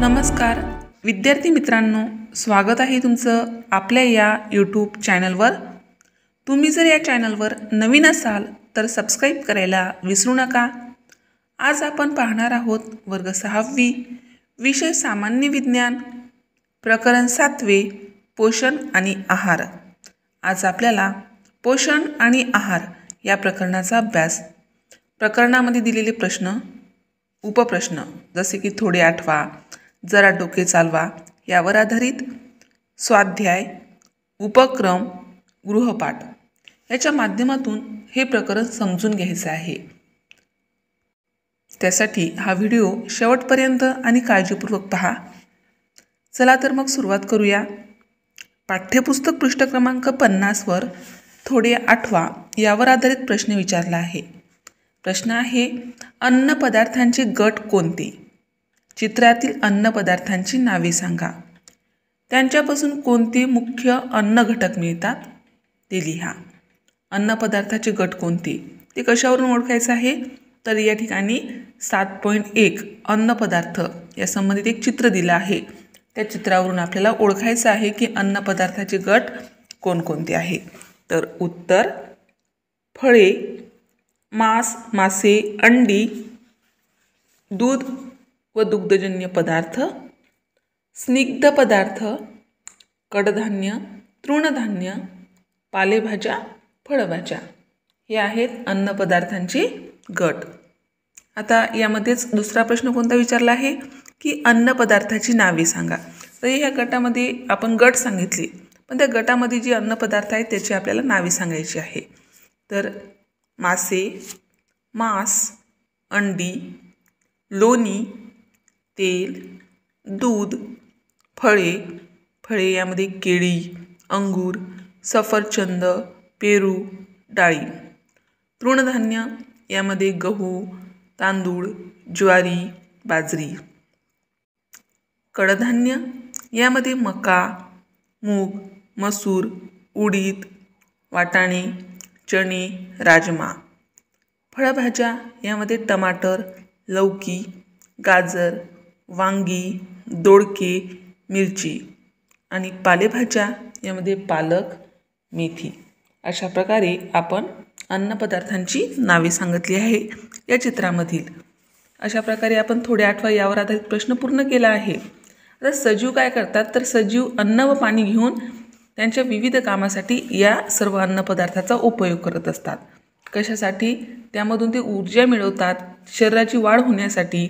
नमस्कार विद्यार्थी मित्रांनो स्वागत आहे तुमचं आपल्या या यूट्यूब चॅनलवर तुम्ही जर या चॅनलवर नवीन असाल तर सबस्क्राईब करायला विसरू नका आज आपण पाहणार आहोत वर्ग सहावी विषय सामान्य विज्ञान प्रकरण सातवे पोषण आणि आहार आज आपल्याला पोषण आणि आहार या प्रकरणाचा अभ्यास प्रकरणामध्ये दिलेले प्रश्न उपप्रश्न जसे की थोडे आठवा जरा डोके चालवा यावर आधारित स्वाध्याय उपक्रम गृहपाठ याच्या माध्यमातून हे प्रकरण समजून घ्यायचं आहे त्यासाठी हा व्हिडिओ शेवटपर्यंत आणि काळजीपूर्वक पहा चला तर मग सुरुवात करूया पाठ्यपुस्तक पृष्ठ क्रमांक पन्नासवर थोडे आठवा यावर आधारित प्रश्न विचारला आहे प्रश्न आहे अन्न पदार्थांचे गट कोणते चित्रातील अन्नपदार्थांची नावे सांगा त्यांच्यापासून कोणते मुख्य अन्न घटक मिळतात ते लिहा अन्नपदार्थाचे गट कोणते ते कशावरून ओळखायचं आहे तर या ठिकाणी सात पॉईंट एक अन्नपदार्थ या संबंधित एक चित्र दिलं आहे त्या चित्रावरून आपल्याला ओळखायचं आहे की अन्नपदार्थाचे गट कोणकोणते आहे तर उत्तर फळे मांस मासे अंडी दूध व दुग्धजन्य पदार्थ स्निग्ध पदार्थ कडधान्य तृणधान्य पालेभाज्या फळभाज्या हे आहेत अन्नपदार्थांचे गट आता यामध्येच दुसरा प्रश्न कोणता विचारला आहे की अन्नपदार्थाची नावे सांगा तर ह्या गटामध्ये आपण गट सांगितले पण त्या गटामध्ये जी अन्नपदार्थ आहेत त्याची आपल्याला नावे सांगायची आहे तर मासे मांस अंडी लोणी तेल दूध फळे फळे यामध्ये केळी अंगूर सफरचंद पेरू डाळी तृणधान्य यामध्ये गहू तांदूळ ज्वारी बाजरी कडधान्य यामध्ये मका मूग मसूर उडीद वाटाणे चणे राजमा फळभाज्या यामध्ये टमाटर लौकी गाजर वांगी दोडके मिरची आणि पालेभाज्या यामध्ये पालक मेथी अशा प्रकारे आपण अन्नपदार्थांची नावे सांगितली आहे या चित्रामधील अशा प्रकारे आपण थोड्या आठवा यावर आधारित प्रश्न पूर्ण केला आहे आता सजीव काय करतात तर सजीव अन्न व पाणी घेऊन त्यांच्या विविध कामासाठी या सर्व अन्नपदार्थाचा उपयोग करत असतात कशासाठी त्यामधून ते ऊर्जा मिळवतात शरीराची वाढ होण्यासाठी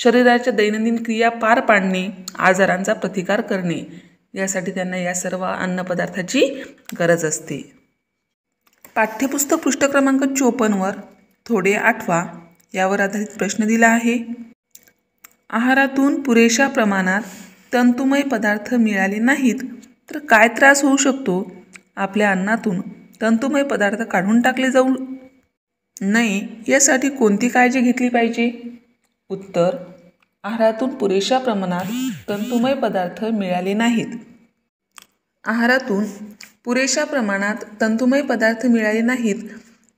शरीराच्या दैनंदिन क्रिया पार पाडणे आजारांचा प्रतिकार करणे यासाठी त्यांना या सर्व अन्नपदार्थाची गरज असते पाठ्यपुस्तक पृष्ठ क्रमांक चोपन्नवर थोडे आठवा यावर आधारित प्रश्न दिला आहे आहारातून पुरेशा प्रमाणात तंतुमय पदार्थ मिळाले नाहीत तर काय त्रास होऊ शकतो आपल्या अन्नातून तंतुमय पदार्थ काढून टाकले जाऊ नये यासाठी कोणती काळजी घेतली पाहिजे उत्तर आहारातून पुरेशा प्रमाणात तंतुमय पदार्थ मिळाले नाहीत आहारातून पुरेशा प्रमाणात तंतुमय पदार्थ मिळाले नाहीत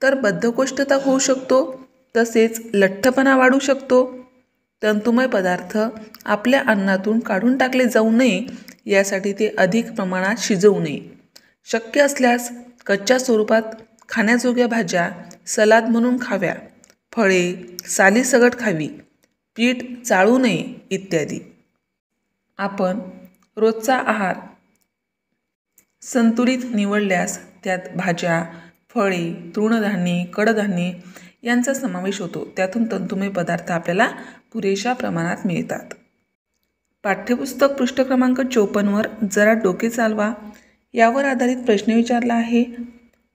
तर बद्धकोष्ठता होऊ शकतो तसेच लठ्ठपणा वाढू शकतो तंतुमय पदार्थ आपल्या अन्नातून काढून टाकले जाऊ नये यासाठी ते अधिक प्रमाणात शिजवू नये शक्य असल्यास कच्च्या स्वरूपात खाण्याजोग्या भाज्या सलाद म्हणून खाव्या फळे सालीसगट खावी पीठ चाळू नये इत्यादी आपण रोजचा आहार संतुलित निवडल्यास त्यात भाज्या फळे तृणधान्ये कडधान्ये यांचा समावेश होतो त्यातून तंतुमय पदार्थ आपल्याला पुरेशा प्रमाणात मिळतात पाठ्यपुस्तक पृष्ठ क्रमांक चोपन्नवर जरा डोके चालवा यावर आधारित प्रश्न विचारला आहे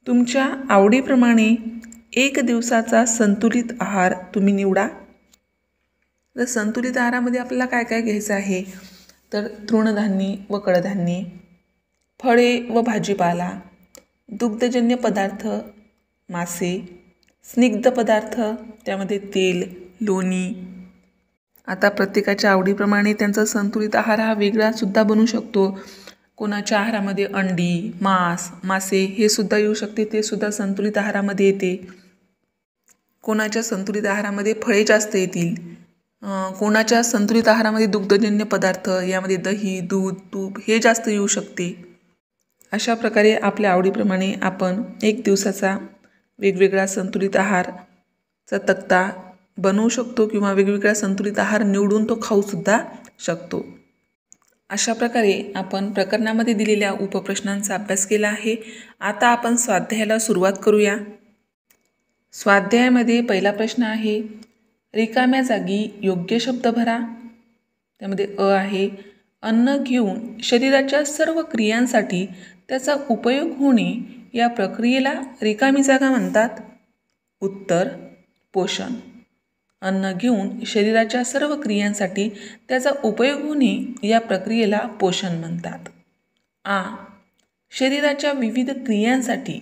तुमच्या आवडीप्रमाणे एक दिवसाचा संतुलित आहार तुम्ही निवडा तर संतुलित आहारामध्ये आपल्याला काय काय घ्यायचं आहे तर तृणधान्ये व कडधान्ये फळे व भाजीपाला दुग्धजन्य पदार्थ मासे स्निग्ध पदार्थ त्यामध्ये तेल लोणी आता प्रत्येकाच्या आवडीप्रमाणे त्यांचा संतुलित आहार हा वेगळासुद्धा बनू शकतो कोणाच्या आहारामध्ये अंडी मांस मासे हे सुद्धा येऊ शकते ते सुद्धा संतुलित आहारामध्ये येते कोणाच्या संतुलित आहारामध्ये फळे जास्त येतील कोणाच्या संतुलित आहारामध्ये दुग्धजन्य पदार्थ यामध्ये दही दूध तूप हे जास्त येऊ शकते अशा प्रकारे आपल्या आवडीप्रमाणे आपण एक दिवसाचा वेगवेगळा संतुलित आहारचा तक्ता बनवू शकतो किंवा वेगवेगळा संतुलित आहार निवडून तो खाऊसुद्धा शकतो अशा प्रकारे आपण प्रकरणामध्ये दिलेल्या उपप्रश्नांचा अभ्यास केला आहे आता आपण स्वाध्यायाला सुरुवात करूया स्वाध्यायामध्ये पहिला प्रश्न आहे रिकाम्या जागी योग्य शब्द भरा त्यामध्ये अ आहे अन्न घेऊन शरीराच्या सर्व क्रियांसाठी त्याचा उपयोग होणे या प्रक्रियेला रिकामी जागा म्हणतात उत्तर पोषण अन्न घेऊन शरीराच्या सर्व क्रियांसाठी त्याचा उपयोग होणे या प्रक्रियेला पोषण म्हणतात आ शरीराच्या विविध क्रियांसाठी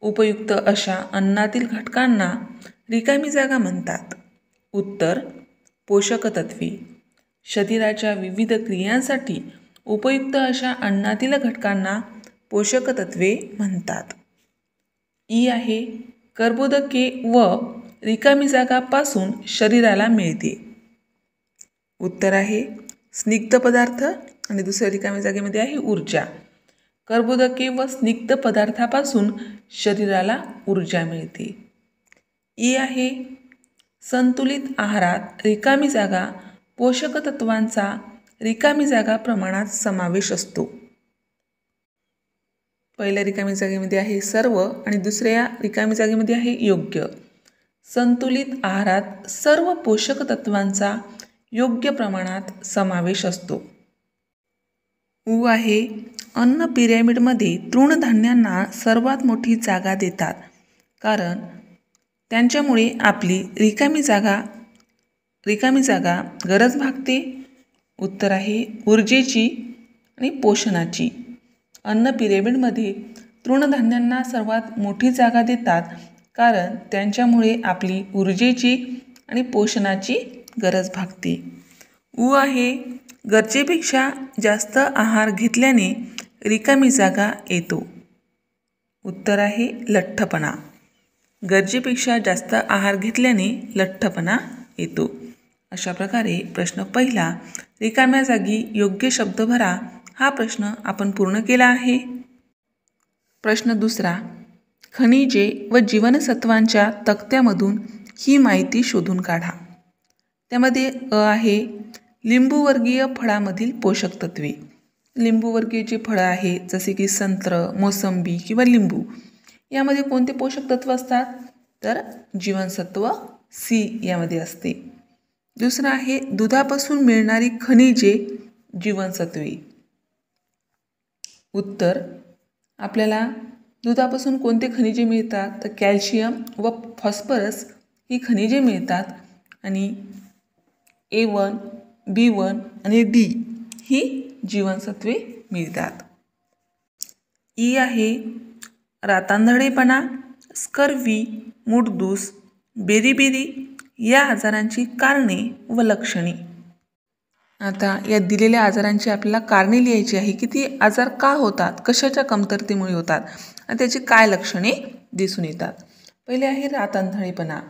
उपयुक्त अशा अन्नातील घटकांना रिकामी जागा म्हणतात उत्तर पोषकतत्वे शरीराच्या विविध क्रियांसाठी उपयुक्त अशा अन्नातील घटकांना पोषकतत्वे म्हणतात ई आहे कर्बोदके व रिकामी जागापासून शरीराला मिळते उत्तर आहे स्निग्ध पदार्थ आणि दुसऱ्या रिकामी जागेमध्ये आहे ऊर्जा कर्बोदके व स्निग्ध पदार्थापासून शरीराला ऊर्जा मिळते ई आहे संतुलित आहारात रिकामी जागा पोषक तत्वांचा रिकामी जागा प्रमाणात समावेश असतो पहिल्या रिकामी जागेमध्ये आहे सर्व आणि दुसऱ्या रिकामी जागेमध्ये आहे योग्य संतुलित आहारात सर्व पोषक तत्वांचा योग्य प्रमाणात समावेश असतो उ आहे अन्न पिरॅमिडमध्ये तृणधान्यांना सर्वात मोठी जागा देतात कारण त्यांच्यामुळे आपली रिकामी जागा रिकामी जागा गरज भागते उत्तर आहे ऊर्जेची आणि पोषणाची अन्न पिरेमिडमध्ये तृणधान्यांना सर्वात मोठी जागा देतात कारण त्यांच्यामुळे आपली ऊर्जेची आणि पोषणाची गरज भागते ऊ आहे गरजेपेक्षा जास्त आहार घेतल्याने रिकामी जागा येतो उत्तर आहे लठ्ठपणा गरजेपेक्षा जास्त आहार घेतल्याने लठ्ठपणा येतो अशा प्रकारे प्रश्न पहिला रिकाम्या जागी योग्य शब्द भरा हा प्रश्न आपण पूर्ण केला आहे प्रश्न दुसरा खनिजे व जीवनसत्वांच्या तक्त्यामधून ही माहिती शोधून काढा त्यामध्ये अ आहे लिंबूवर्गीय फळामधील पोषक तत्वे लिंबूवर्गीय जे फळं आहे जसे की संत्र मोसंबी किंवा लिंबू यामध्ये कोणते पोषक तत्व असतात तर जीवनसत्व सी यामध्ये असते दुसरं आहे दुधापासून मिळणारी खनिजे जीवनसत्वे उत्तर आपल्याला दुधापासून कोणते खनिजे मिळतात तर कॅल्शियम व फॉस्फरस ही खनिजे मिळतात आणि ए वन बी वन आणि डी ही जीवनसत्वे मिळतात ई e आहे रातांधळेपणा स्कर्वी मुडदूस बेरीबेरी या आजारांची कारणे व लक्षणे आता या दिलेल्या आजारांची आपल्याला कारणे लिहायची आहे की ती आजार का होतात कशाच्या कमतरतेमुळे होतात आणि त्याची काय लक्षणे दिसून येतात पहिले आहे रातांधळेपणा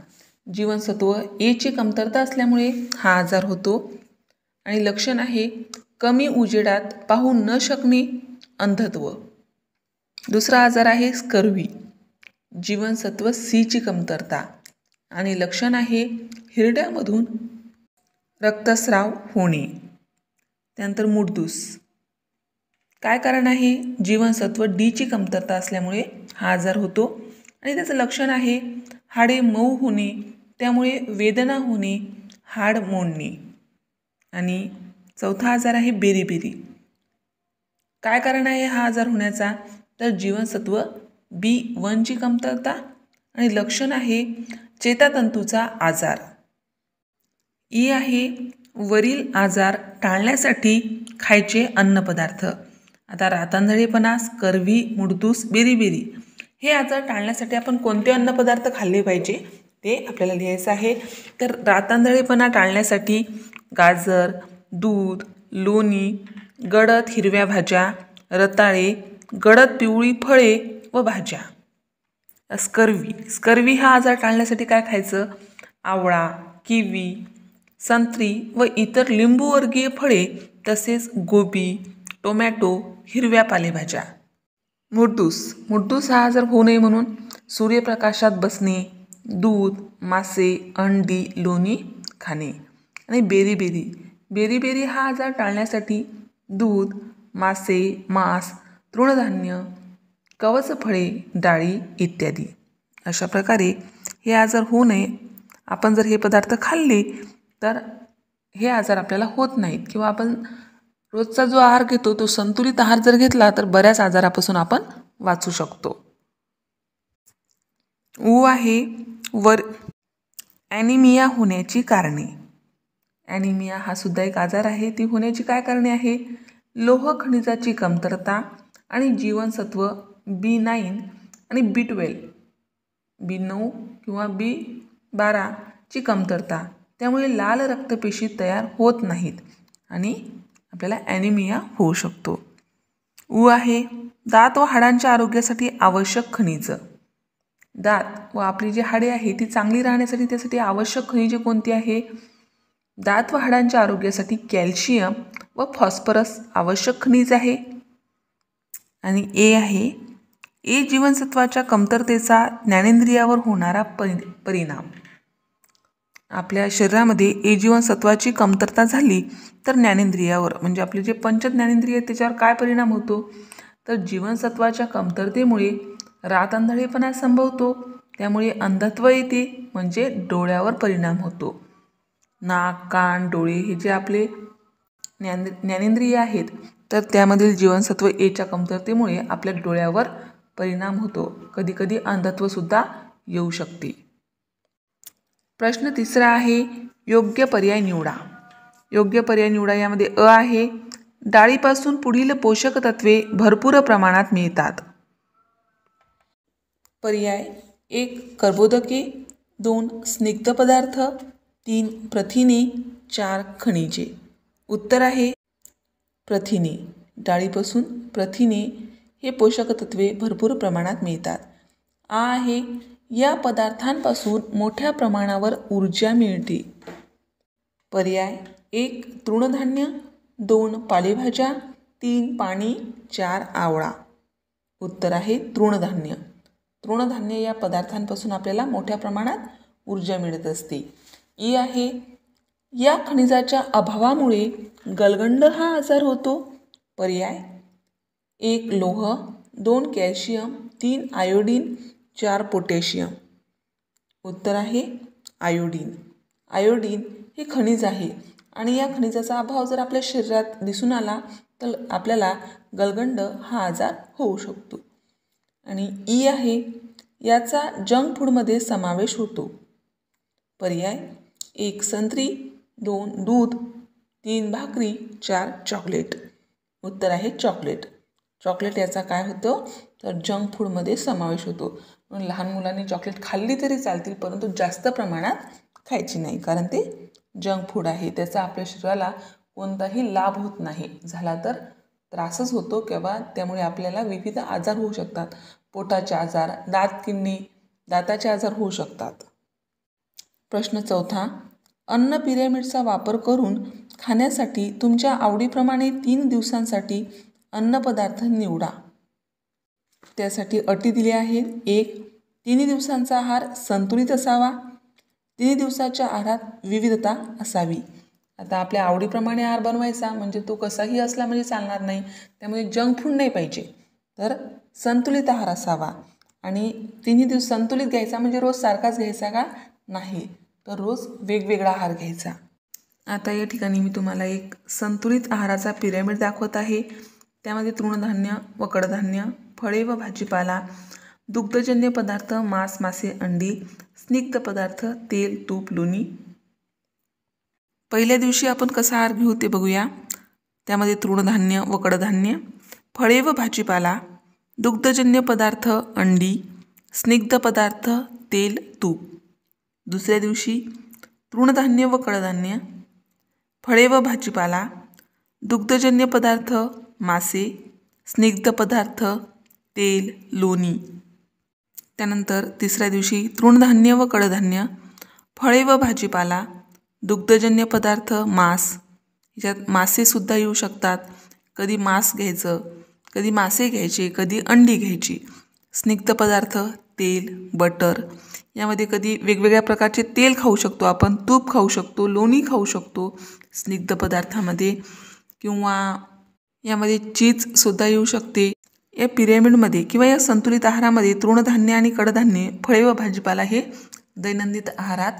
जीवनसत्व एची कमतरता असल्यामुळे हा आजार होतो आणि लक्षण आहे कमी उजेडात पाहू न शकणे अंधत्व दुसरा आजार आहे स्कर्वी जीवनसत्व सीची कमतरता आणि लक्षण आहे हिरड्यामधून रक्तस्राव होणे त्यानंतर मुडदूस काय कारण आहे जीवनसत्व डीची कमतरता असल्यामुळे हा आजार होतो आणि त्याचं लक्षण आहे हाडे मऊ होणे त्यामुळे वेदना होणे हाड मोडणे आणि चौथा आजार आहे बेरीबेरी काय कारण आहे हा आजार होण्याचा तर जीवनसत्व बी वनची कमतरता आणि लक्षण आहे चेतातंतूचा आजार ई आहे वरील आजार टाळण्यासाठी खायचे अन्नपदार्थ आता रातांधळेपणास करवी मुडदूस बेरीबेरी हे आजार टाळण्यासाठी आपण कोणते अन्नपदार्थ खाल्ले पाहिजे ते आपल्याला लिहायचं आहे तर रातांधळेपणा टाळण्यासाठी गाजर दूध लोणी गडद हिरव्या भाज्या रताळे गडद पिवळी फळे व भाज्या स्कर्वी स्कर्वी हा आजार टाळण्यासाठी काय खायचं आवळा किवी संत्री व इतर लिंबूवर्गीय फळे तसेच गोबी टोमॅटो हिरव्या पालेभाज्या मुडूस मुडूस हा आजार होऊ नये म्हणून सूर्यप्रकाशात बसणे दूध मासे अंडी लोणी खाणे आणि बेरीबेरी बेरीबेरी हा आजार टाळण्यासाठी दूध मासे मांस तृणधान्य कवच फळे डाळी इत्यादी अशा प्रकारे हे आजार होऊ नये आपण जर हे पदार्थ खाल्ले तर हे आजार आपल्याला होत नाहीत किंवा आपण रोजचा जो आहार घेतो तो संतुलित आहार जर घेतला तर बऱ्याच आजारापासून आपण वाचू शकतो ऊ आहे वर ॲनिमिया होण्याची कारणे ॲनिमिया हा सुद्धा एक आजार आहे ती होण्याची काय कारणे आहे लोह खनिजाची कमतरता आणि जीवनसत्व बी नाईन आणि बी ट्वेल्व बी नऊ किंवा बी बाराची कमतरता त्यामुळे लाल रक्तपेशी तयार होत नाहीत आणि आपल्याला ॲनिमिया होऊ शकतो ऊ आहे दात व हाडांच्या आरोग्यासाठी आवश्यक खनिजं दात व आपली जी हाडे आहे ती चांगली राहण्यासाठी त्यासाठी आवश्यक खनिजे कोणती आहे दात व हाडांच्या आरोग्यासाठी कॅल्शियम व फॉस्फरस आवश्यक खनिज आहे आणि ए आहे ए जीवनसत्वाच्या कमतरतेचा ज्ञानेंद्रियावर होणारा परि परिणाम आपल्या शरीरामध्ये ए जीवनसत्वाची कमतरता झाली तर ज्ञानेंद्रियावर म्हणजे आपले जे पंचज्ञानेंद्रिय त्याच्यावर काय परिणाम होतो तर जीवनसत्वाच्या कमतरतेमुळे रात अंधळेपणा संभवतो त्यामुळे अंधत्व येते म्हणजे डोळ्यावर परिणाम होतो नाक कान डोळे हे जे आपले ज्ञान ज्ञानेंद्रिय आहेत तर त्यामधील जीवनसत्व एच्या कमतरतेमुळे आपल्या डोळ्यावर परिणाम होतो कधीकधी अंधत्वसुद्धा येऊ शकते प्रश्न तिसरा आहे योग्य पर्याय निवडा योग्य पर्याय निवडा यामध्ये अ आहे डाळीपासून पुढील पोषक तत्वे भरपूर प्रमाणात मिळतात पर्याय एक कर्बोदके दोन स्निग्ध पदार्थ तीन प्रथिने चार खनिजे उत्तर आहे प्रथिने डाळीपासून प्रथिने हे पोषक तत्वे भरपूर प्रमाणात मिळतात आ आहे या पदार्थांपासून मोठ्या प्रमाणावर ऊर्जा मिळते पर्याय एक तृणधान्य दोन पालेभाज्या तीन पाणी चार आवळा उत्तर आहे तृणधान्य तृणधान्य या पदार्थांपासून आपल्याला मोठ्या प्रमाणात ऊर्जा मिळत असते ई आहे या खनिजाच्या अभावामुळे गलगंड हा आजार होतो पर्याय एक लोह दोन कॅल्शियम तीन आयोडीन चार पोटॅशियम उत्तर आहे आयोडीन आयोडीन हे खनिज आहे आणि या खनिजाचा अभाव जर आपल्या शरीरात दिसून आला तर आपल्याला गलगंड हा आजार होऊ शकतो आणि ई आहे याचा जंक फूडमध्ये समावेश होतो पर्याय एक संत्री दोन दूध तीन भाकरी चार चॉकलेट उत्तर आहे चॉकलेट चॉकलेट याचा काय होतं तर जंक फूडमध्ये समावेश होतो म्हणून लहान मुलांनी चॉकलेट खाल्ली तरी चालतील परंतु जास्त प्रमाणात खायची नाही कारण ते जंक फूड आहे त्याचा आपल्या शरीराला कोणताही लाभ होत नाही झाला तर त्रासच होतो किंवा त्यामुळे आपल्याला विविध आजार होऊ शकतात पोटाचे आजार दात किडनी दाताचे आजार होऊ शकतात प्रश्न चौथा अन्न पिरॅमिडचा वापर करून खाण्यासाठी तुमच्या आवडीप्रमाणे तीन दिवसांसाठी अन्नपदार्थ निवडा त्यासाठी अटी दिल्या आहेत एक तिन्ही दिवसांचा आहार संतुलित असावा तीन दिवसाच्या आहारात विविधता असावी आता आपल्या आवडीप्रमाणे आहार बनवायचा म्हणजे तो कसाही असला म्हणजे चालणार नाही त्यामुळे जंक फूड नाही पाहिजे तर संतुलित आहार असावा आणि तिन्ही दिवस संतुलित घ्यायचा म्हणजे रोज सारखाच घ्यायचा का नाही तर रोज वेगवेगळा आहार घ्यायचा आता या ठिकाणी मी तुम्हाला एक संतुलित आहाराचा पिरॅमिड दाखवत आहे त्यामध्ये तृणधान्य व कडधान्य फळे व भाजीपाला दुग्धजन्य पदार्थ मांस मासे अंडी स्निग्ध पदार्थ तेल तूप लोणी पहिल्या दिवशी आपण कसा आहार घेऊ ते बघूया त्यामध्ये तृणधान्य व कडधान्य फळे व भाजीपाला दुग्धजन्य पदार्थ अंडी स्निग्ध पदार्थ तेल तूप दुसऱ्या दिवशी तृणधान्य व कडधान्य फळे व भाजीपाला दुग्धजन्य पदार्थ मासे स्निग्ध पदार्थ तेल लोणी त्यानंतर तिसऱ्या दिवशी तृणधान्य व कडधान्य फळे व भाजीपाला दुग्धजन्य पदार्थ मांस ह्याच्यात मासेसुद्धा येऊ शकतात कधी मांस घ्यायचं कधी मासे घ्यायचे कधी अंडी घ्यायची स्निग्ध पदार्थ तेल बटर यामध्ये कधी वेगवेगळ्या प्रकारचे तेल खाऊ शकतो आपण तूप खाऊ शकतो लोणी खाऊ शकतो स्निग्ध पदार्थामध्ये किंवा यामध्ये चीजसुद्धा येऊ शकते या पिरॅमिडमध्ये किंवा या संतुलित आहारामध्ये तृणधान्य आणि कडधान्ये फळे व भाजीपाला हे दैनंदिन आहारात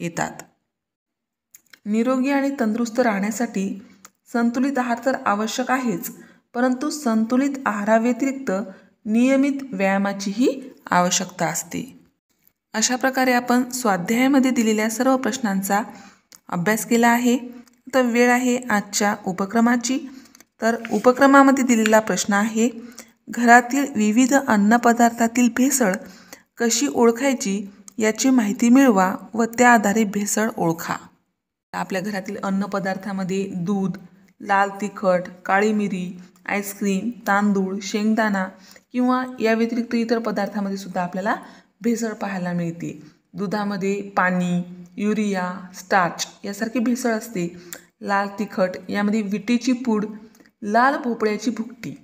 येतात निरोगी आणि तंदुरुस्त राहण्यासाठी संतुलित आहार तर आवश्यक आहेच परंतु संतुलित आहाराव्यतिरिक्त नियमित व्यायामाचीही आवश्यकता असते अशा प्रकारे आपण स्वाध्यायामध्ये दिलेल्या सर्व प्रश्नांचा अभ्यास केला आहे तर वेळ आहे आजच्या उपक्रमाची तर उपक्रमामध्ये दिलेला प्रश्न आहे घरातील विविध अन्नपदार्थातील भेसळ कशी ओळखायची याची माहिती मिळवा व त्या आधारे भेसळ ओळखा आपल्या घरातील अन्नपदार्थामध्ये दूध लाल तिखट काळी मिरी आईस्क्रीम तांदूळ शेंगदाणा किंवा या व्यतिरिक्त इतर पदार्थामध्ये सुद्धा आपल्याला भेसळ पाहायला मिळते दुधामध्ये पाणी युरिया स्टार्च यासारखी भेसळ असते लाल तिखट यामध्ये विटेची पूड लाल भोपळ्याची भुकटी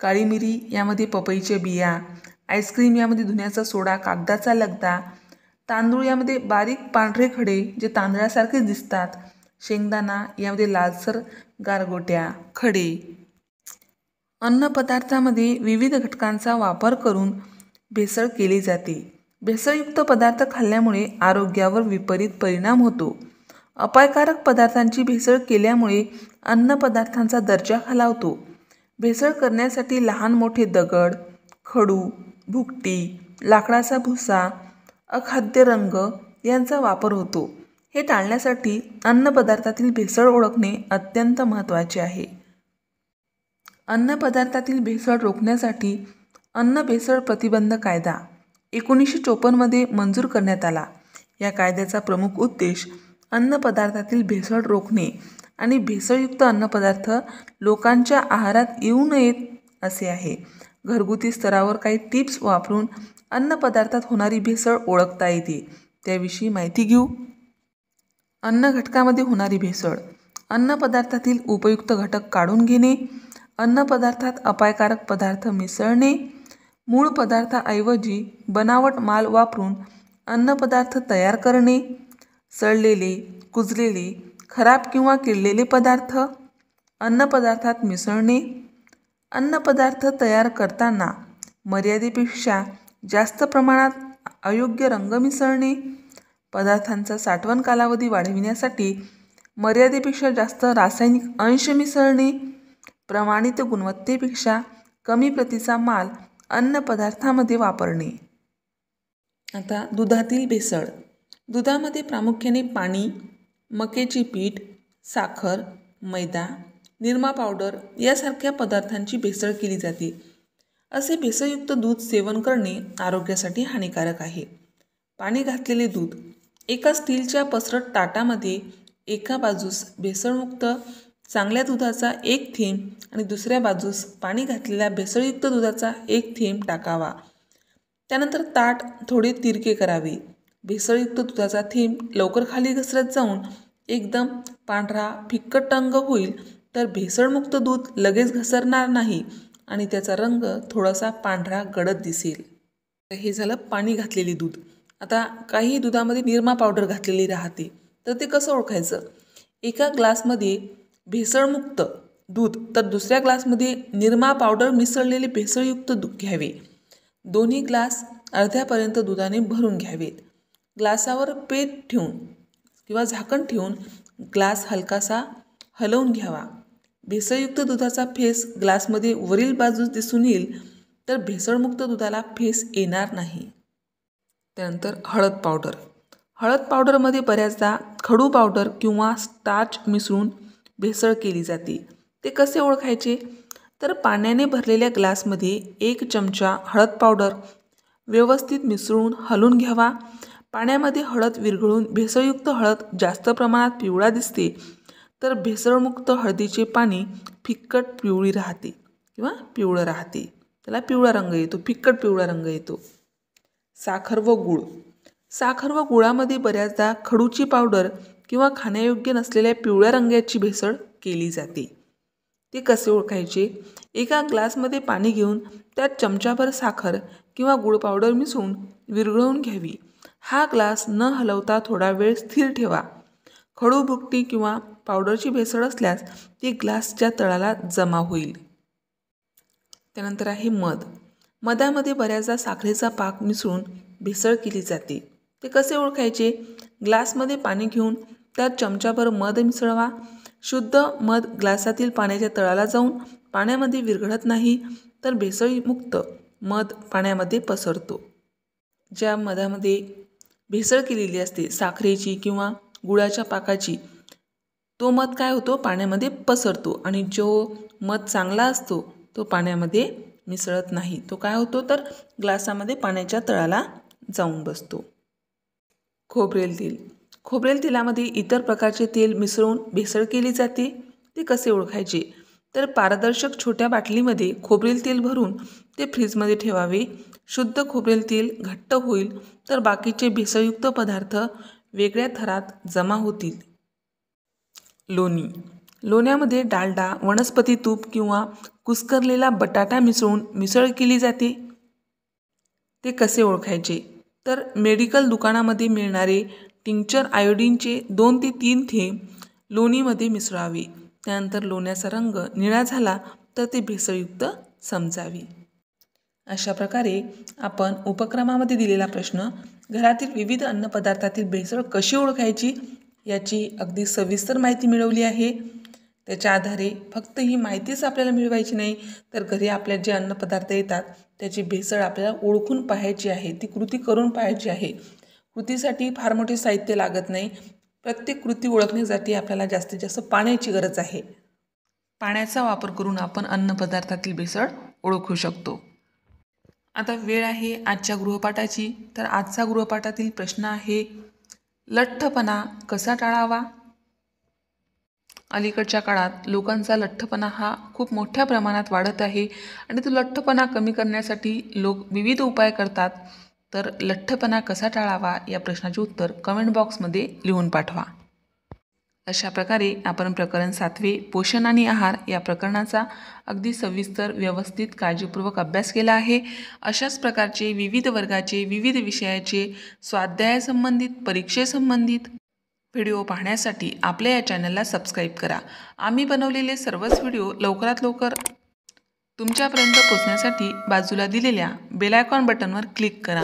काळी मिरी यामध्ये पपईच्या बिया आईस्क्रीम यामध्ये धुण्याचा सोडा कागदाचा लगदा तांदूळ यामध्ये बारीक पांढरे खडे जे तांदळासारखे दिसतात शेंगदाणा यामध्ये लालसर गारगोट्या खडे अन्नपदार्थामध्ये विविध घटकांचा वापर करून भेसळ केली जाते भेसळयुक्त पदार्थ खाल्ल्यामुळे आरोग्यावर विपरीत परिणाम होतो अपायकारक पदार्थांची भेसळ केल्यामुळे अन्नपदार्थांचा दर्जा खालावतो भेसळ करण्यासाठी लहान मोठे दगड खडू भुकटी लाकडाचा भुसा अखाद्य रंग यांचा वापर होतो हे टाळण्यासाठी अन्नपदार्थातील भेसळ ओळखणे अत्यंत महत्त्वाचे आहे अन्नपदार्थातील भेसळ रोखण्यासाठी अन्न भेसळ प्रतिबंध कायदा एकोणीसशे चोपन्नमध्ये मंजूर करण्यात आला या कायद्याचा प्रमुख उद्देश अन्नपदार्थातील भेसळ रोखणे आणि भेसळयुक्त अन्नपदार्थ लोकांच्या आहारात येऊ नयेत असे आहे घरगुती स्तरावर काही टिप्स वापरून अन्नपदार्थात होणारी भेसळ ओळखता येते त्याविषयी माहिती घेऊ अन्न घटकामध्ये होणारी भेसळ अन्नपदार्थातील उपयुक्त घटक काढून घेणे अन्नपदार्थात अपायकारक पदार्थ मिसळणे मूळ पदार्थाऐवजी बनावट माल वापरून अन्नपदार्थ तयार करणे सडलेले कुजलेले खराब किंवा किडलेले पदार्थ अन्नपदार्थात मिसळणे अन्नपदार्थ तयार करताना मर्यादेपेक्षा जास्त प्रमाणात अयोग्य रंग मिसळणे पदार्थांचा साठवण कालावधी वाढविण्यासाठी मर्यादेपेक्षा जास्त रासायनिक अंश मिसळणे प्रमाणित गुणवत्तेपेक्षा कमी प्रतीचा माल पदार्थामध्ये वापरणे आता दुधातील भेसळ दुधामध्ये प्रामुख्याने पाणी मकेची पीठ साखर मैदा निरमा पावडर यासारख्या पदार्थांची भेसळ केली जाते असे भेसळयुक्त दूध सेवन करणे आरोग्यासाठी हानिकारक आहे पाणी घातलेले दूध एका स्टीलच्या पसरट ताटामध्ये एका बाजूस भेसळमुक्त चांगल्या दुधाचा एक थेंब आणि दुसऱ्या बाजूस पाणी घातलेल्या भेसळयुक्त दुधाचा एक थेंब टाकावा त्यानंतर ताट थोडे तिरके करावे भेसळयुक्त दुधाचा थेंब लवकर खाली घसरत जाऊन एकदम पांढरा फिक्कट रंग होईल तर भेसळमुक्त दूध लगेच घसरणार नाही आणि त्याचा रंग थोडासा पांढरा गडद दिसेल हे झालं पाणी घातलेले दूध आता काही दुधामध्ये निरमा पावडर घातलेली राहते तर ते कसं ओळखायचं एका ग्लासमध्ये भेसळमुक्त दूध तर दुसऱ्या ग्लासमध्ये निरमा पावडर मिसळलेले भेसळयुक्त दूध घ्यावे दोन्ही ग्लास अर्ध्यापर्यंत दुधाने भरून घ्यावेत ग्लासावर पेट ठेवून किंवा झाकण ठेवून ग्लास हलकासा हलवून घ्यावा भेसळयुक्त दुधाचा फेस ग्लासमध्ये वरील बाजूस दिसून येईल तर भेसळमुक्त दुधाला फेस येणार नाही त्यानंतर हळद पावडर हळद पावडरमध्ये बऱ्याचदा खडू पावडर किंवा स्टार्च मिसळून भेसळ केली जाते ते कसे ओळखायचे तर पाण्याने भरलेल्या ग्लासमध्ये एक चमचा हळद पावडर व्यवस्थित मिसळून हलून घ्यावा पाण्यामध्ये हळद विरघळून भेसळयुक्त हळद जास्त प्रमाणात पिवळा दिसते तर भेसळमुक्त हळदीचे पाणी फिक्कट पिवळी राहते किंवा पिवळं राहते त्याला पिवळा रंग येतो फिक्कट पिवळा रंग येतो साखर व गूळ साखर व गुळामध्ये बऱ्याचदा खडूची पावडर किंवा खाण्यायोग्य नसलेल्या पिवळ्या रंगाची भेसळ केली जाते ते कसे ओळखायचे एका ग्लासमध्ये पाणी घेऊन त्यात चमचाभर साखर किंवा गुळ पावडर मिसळून विरघळवून घ्यावी हा ग्लास न हलवता थोडा वेळ स्थिर ठेवा खडू भुकटी किंवा पावडरची भेसळ असल्यास ती ग्लासच्या तळाला जमा होईल त्यानंतर आहे मध मधामध्ये बऱ्याचदा साखरेचा पाक मिसळून भेसळ केली जाते ते कसे ओळखायचे ग्लासमध्ये पाणी घेऊन त्यात चमचाभर मध मिसळवा शुद्ध मध ग्लासातील पाण्याच्या तळाला जाऊन पाण्यामध्ये विरघळत नाही तर भेसळीमुक्त मध पाण्यामध्ये पसरतो ज्या मधामध्ये भेसळ केलेली असते साखरेची किंवा गुळाच्या पाकाची तो मध काय होतो पाण्यामध्ये पसरतो आणि जो मध चांगला असतो तो पाण्यामध्ये मिसळत नाही तो काय होतो तर ग्लासामध्ये पाण्याच्या तळाला जाऊन बसतो खोबरेल तेल खोबरेल तेलामध्ये इतर प्रकारचे तेल मिसळून भेसळ केली जाते ते कसे ओळखायचे तर पारदर्शक छोट्या बाटलीमध्ये खोबरेल तेल भरून ते फ्रीजमध्ये ठेवावे शुद्ध खोबरेल तेल घट्ट होईल तर बाकीचे भेसळयुक्त पदार्थ वेगळ्या थरात जमा होतील लोणी लोण्यामध्ये डालडा वनस्पती तूप किंवा कुस्करलेला बटाटा मिसळून मिसळ केली जाते ते कसे ओळखायचे तर मेडिकल दुकानामध्ये मिळणारे टिंक्चर आयोडीनचे दोन ते तीन थे लोणीमध्ये मिसळावे त्यानंतर लोण्याचा रंग निळा झाला तर ते भेसळयुक्त समजावी अशा प्रकारे आपण उपक्रमामध्ये दिलेला प्रश्न घरातील विविध अन्नपदार्थातील भेसळ कशी ओळखायची याची अगदी सविस्तर माहिती मिळवली आहे त्याच्या आधारे फक्त ही माहितीच आपल्याला मिळवायची नाही तर घरी आपल्या जे अन्नपदार्थ येतात त्याची भेसळ आपल्याला ओळखून पाहायची आहे ती कृती करून पाहायची आहे कृतीसाठी फार मोठे साहित्य लागत नाही प्रत्येक कृती ओळखण्यासाठी आपल्याला जास्तीत जास्त पाण्याची गरज आहे पाण्याचा वापर करून आपण अन्नपदार्थातील भेसळ ओळखू शकतो आता वेळ आहे आजच्या गृहपाठाची तर आजचा गृहपाठातील प्रश्न आहे लठ्ठपणा कसा टाळावा अलीकडच्या काळात लोकांचा लठ्ठपणा हा खूप मोठ्या प्रमाणात वाढत आहे आणि तो लठ्ठपणा कमी करण्यासाठी लोक विविध उपाय करतात तर लठ्ठपणा कसा टाळावा या प्रश्नाचे उत्तर कमेंट बॉक्समध्ये लिहून पाठवा अशा प्रकारे आपण प्रकरण सातवे पोषण आणि आहार या प्रकरणाचा अगदी सविस्तर व्यवस्थित काळजीपूर्वक अभ्यास केला आहे अशाच प्रकारचे विविध वर्गाचे विविध विषयाचे स्वाध्यायासंबंधित परीक्षेसंबंधित व्हिडिओ पाहण्यासाठी आपल्या या चॅनलला सबस्क्राईब करा आम्ही बनवलेले सर्वच व्हिडिओ लवकरात लवकर तुमच्यापर्यंत पोचण्यासाठी बाजूला दिलेल्या बेलायकॉन बटनवर क्लिक करा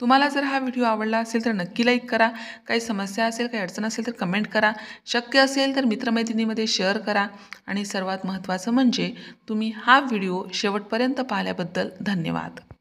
तुम्हाला जर हा व्हिडिओ आवडला असेल तर नक्की लाईक करा काही समस्या असेल काही अडचण असेल तर कमेंट करा शक्य असेल तर मित्रमैत्रिणीमध्ये शेअर करा आणि सर्वात महत्त्वाचं म्हणजे तुम्ही हा व्हिडिओ शेवटपर्यंत पाहिल्याबद्दल धन्यवाद